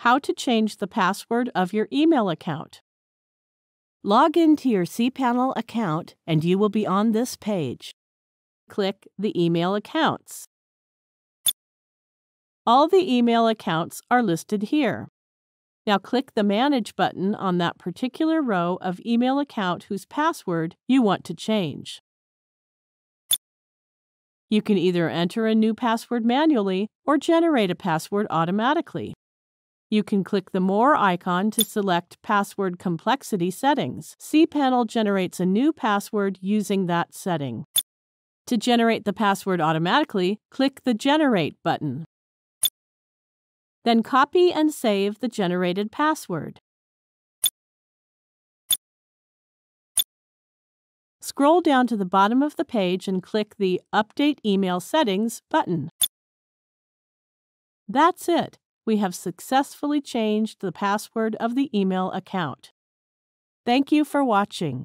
How to change the password of your email account. Log into your cPanel account and you will be on this page. Click the Email Accounts. All the email accounts are listed here. Now click the Manage button on that particular row of email account whose password you want to change. You can either enter a new password manually or generate a password automatically. You can click the More icon to select Password Complexity Settings. cPanel generates a new password using that setting. To generate the password automatically, click the Generate button. Then copy and save the generated password. Scroll down to the bottom of the page and click the Update Email Settings button. That's it we have successfully changed the password of the email account. Thank you for watching.